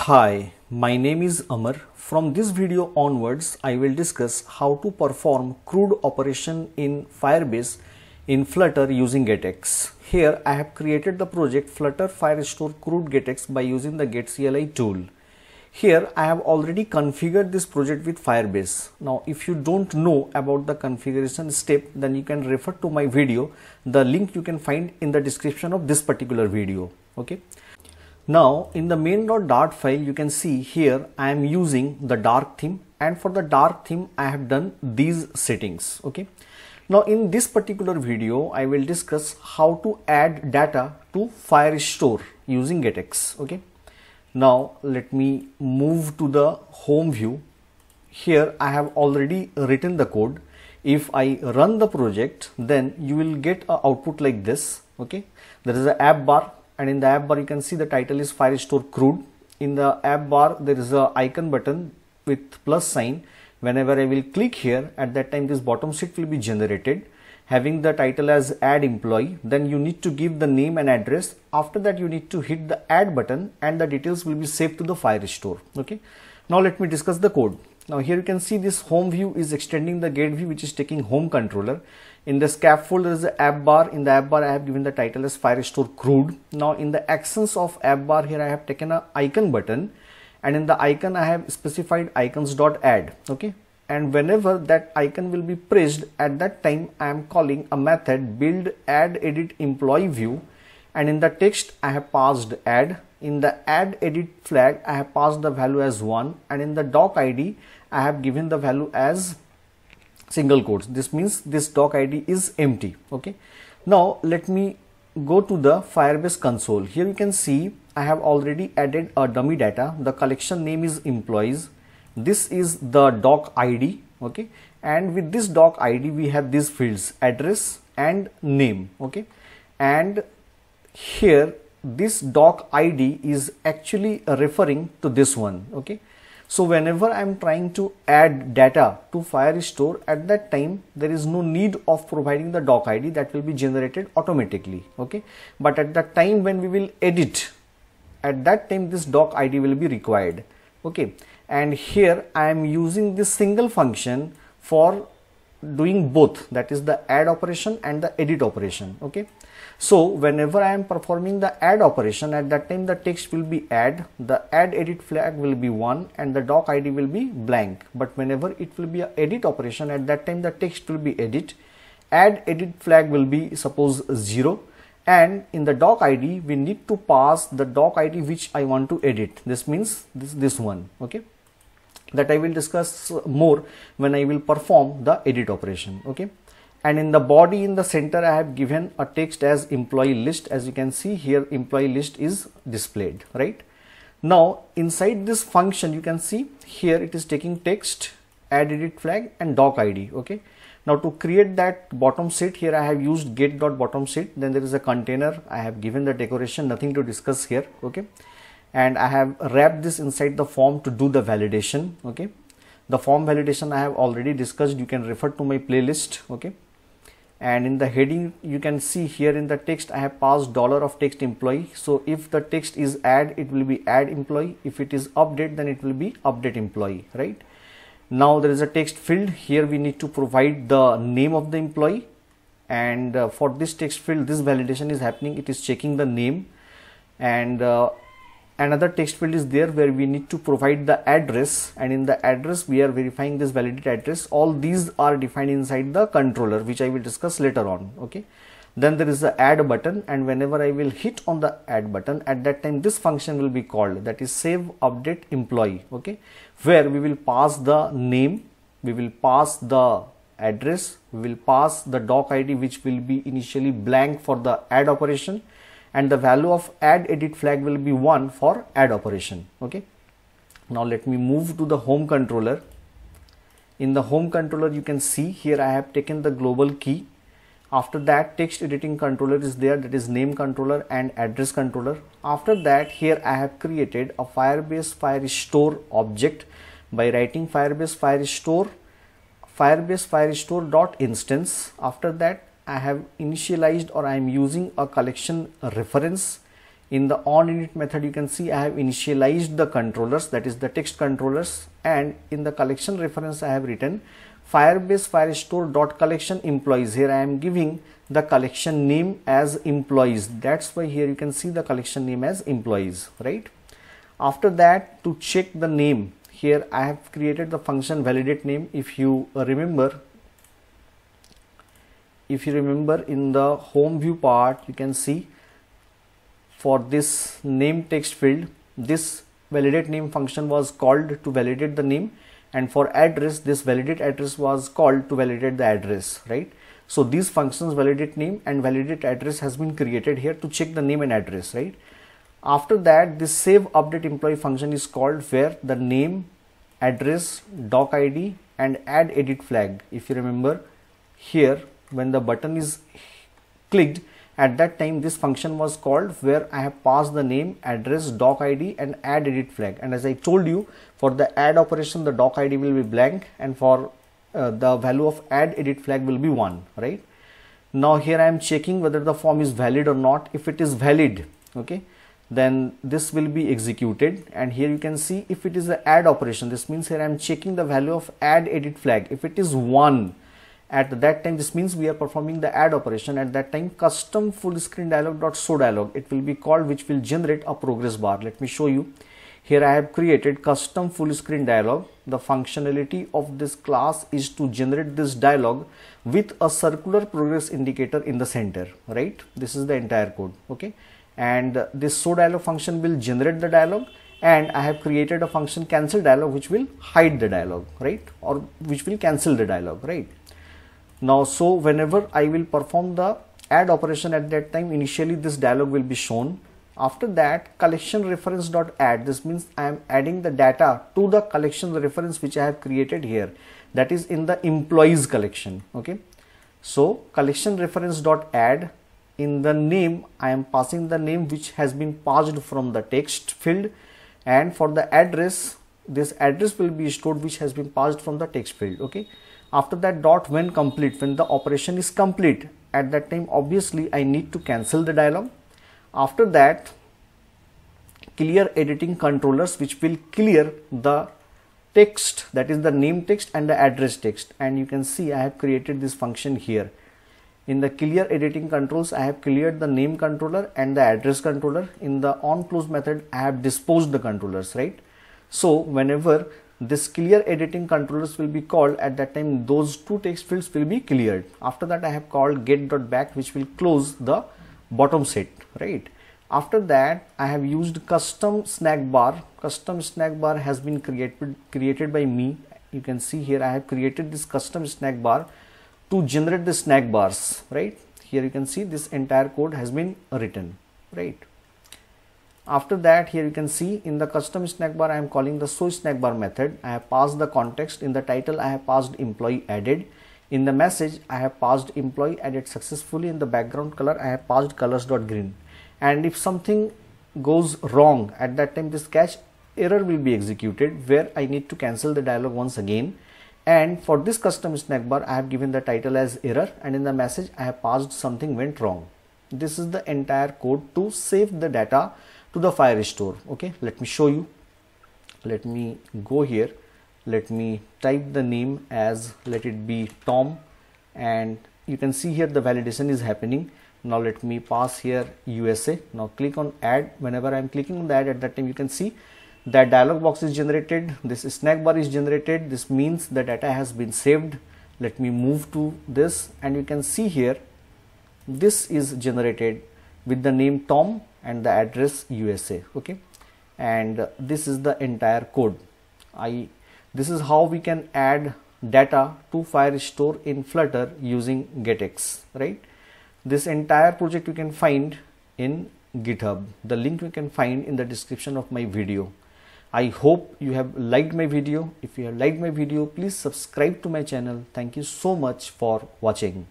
Hi, my name is Amar. From this video onwards, I will discuss how to perform crude operation in Firebase in Flutter using GetX. Here, I have created the project Flutter Firestore Crude GetX by using the GetCLI tool. Here, I have already configured this project with Firebase. Now, if you don't know about the configuration step, then you can refer to my video. The link you can find in the description of this particular video. Okay. Now in the main.dart file you can see here I am using the dark theme and for the dark theme I have done these settings okay. Now in this particular video I will discuss how to add data to Firestore using GetX okay. Now let me move to the home view. Here I have already written the code. If I run the project then you will get an output like this okay. There is an app bar and in the app bar you can see the title is firestore crude in the app bar there is a icon button with plus sign whenever i will click here at that time this bottom sheet will be generated having the title as add employee then you need to give the name and address after that you need to hit the add button and the details will be saved to the firestore okay now let me discuss the code now here you can see this home view is extending the gate view which is taking home controller in the scaffold there is the app bar in the app bar i have given the title as firestore crude now in the actions of app bar here i have taken a icon button and in the icon i have specified icons dot add okay and whenever that icon will be pressed at that time i am calling a method build add edit employee view and in the text i have passed add in the add edit flag i have passed the value as 1 and in the doc id i have given the value as single quotes this means this doc id is empty okay now let me go to the firebase console here you can see i have already added a dummy data the collection name is employees this is the doc id okay and with this doc id we have these fields address and name okay and here this doc id is actually referring to this one okay so whenever I am trying to add data to Firestore at that time, there is no need of providing the doc ID that will be generated automatically. Okay. But at that time when we will edit, at that time this doc ID will be required. Okay. And here I am using this single function for doing both that is the add operation and the edit operation. Okay. So whenever I am performing the add operation at that time the text will be add, the add edit flag will be 1 and the doc id will be blank. But whenever it will be a edit operation at that time the text will be edit, add edit flag will be suppose 0 and in the doc id we need to pass the doc id which I want to edit. This means this, this one. Okay that I will discuss more when I will perform the edit operation. Okay and in the body in the center I have given a text as employee list as you can see here employee list is displayed right now inside this function you can see here it is taking text add edit flag and doc id okay now to create that bottom set here I have used get dot bottom set then there is a container I have given the decoration nothing to discuss here okay and I have wrapped this inside the form to do the validation okay the form validation I have already discussed you can refer to my playlist okay and in the heading you can see here in the text I have passed dollar of text employee so if the text is add it will be add employee if it is update then it will be update employee right now there is a text field here we need to provide the name of the employee and uh, for this text field this validation is happening it is checking the name and uh, another text field is there where we need to provide the address and in the address we are verifying this validate address all these are defined inside the controller which i will discuss later on okay then there is the add button and whenever i will hit on the add button at that time this function will be called that is save update employee okay where we will pass the name we will pass the address we will pass the doc id which will be initially blank for the add operation and the value of add edit flag will be 1 for add operation okay now let me move to the home controller in the home controller you can see here i have taken the global key after that text editing controller is there that is name controller and address controller after that here i have created a firebase firestore object by writing firebase firestore firebase firestore dot instance after that I have initialized or I am using a collection reference. In the on method you can see I have initialized the controllers that is the text controllers and in the collection reference I have written Firebase Firestore dot collection employees. Here I am giving the collection name as employees. That's why here you can see the collection name as employees, right? After that, to check the name, here I have created the function validate name. If you remember, if you remember in the home view part you can see for this name text field this validate name function was called to validate the name and for address this validate address was called to validate the address right so these functions validate name and validate address has been created here to check the name and address right after that this save update employee function is called where the name address doc id and add edit flag if you remember here when the button is clicked at that time this function was called where i have passed the name address doc id and add edit flag and as i told you for the add operation the doc id will be blank and for uh, the value of add edit flag will be 1 right now here i am checking whether the form is valid or not if it is valid okay then this will be executed and here you can see if it is the add operation this means here i am checking the value of add edit flag if it is 1 at that time this means we are performing the add operation at that time custom full screen dialog dot so dialog it will be called which will generate a progress bar let me show you here I have created custom full screen dialog the functionality of this class is to generate this dialog with a circular progress indicator in the center right this is the entire code okay and this so dialog function will generate the dialog and I have created a function cancel dialog which will hide the dialog right or which will cancel the dialog right now so whenever i will perform the add operation at that time initially this dialog will be shown after that collection reference dot add this means i am adding the data to the collection reference which i have created here that is in the employees collection okay so collection reference dot add in the name i am passing the name which has been passed from the text field and for the address this address will be stored which has been passed from the text field okay after that dot when complete when the operation is complete at that time obviously I need to cancel the dialog after that clear editing controllers which will clear the text that is the name text and the address text and you can see I have created this function here in the clear editing controls I have cleared the name controller and the address controller in the on close method I have disposed the controllers right so whenever this clear editing controllers will be called at that time those two text fields will be cleared after that i have called get.back which will close the bottom set right after that i have used custom snack bar custom snack bar has been created created by me you can see here i have created this custom snack bar to generate the snack bars right here you can see this entire code has been written right after that here you can see in the custom snack bar, I am calling the show bar method I have passed the context in the title I have passed employee added in the message I have passed employee added successfully in the background color I have passed colors.green and if something goes wrong at that time this catch error will be executed where I need to cancel the dialog once again and for this custom snack bar, I have given the title as error and in the message I have passed something went wrong this is the entire code to save the data to the fire store okay let me show you let me go here let me type the name as let it be tom and you can see here the validation is happening now let me pass here usa now click on add whenever i'm clicking on the add at that time you can see that dialog box is generated this snack bar is generated this means the data has been saved let me move to this and you can see here this is generated with the name tom and the address USA okay and this is the entire code I this is how we can add data to Firestore in Flutter using getx right this entire project you can find in github the link you can find in the description of my video I hope you have liked my video if you have liked my video please subscribe to my channel thank you so much for watching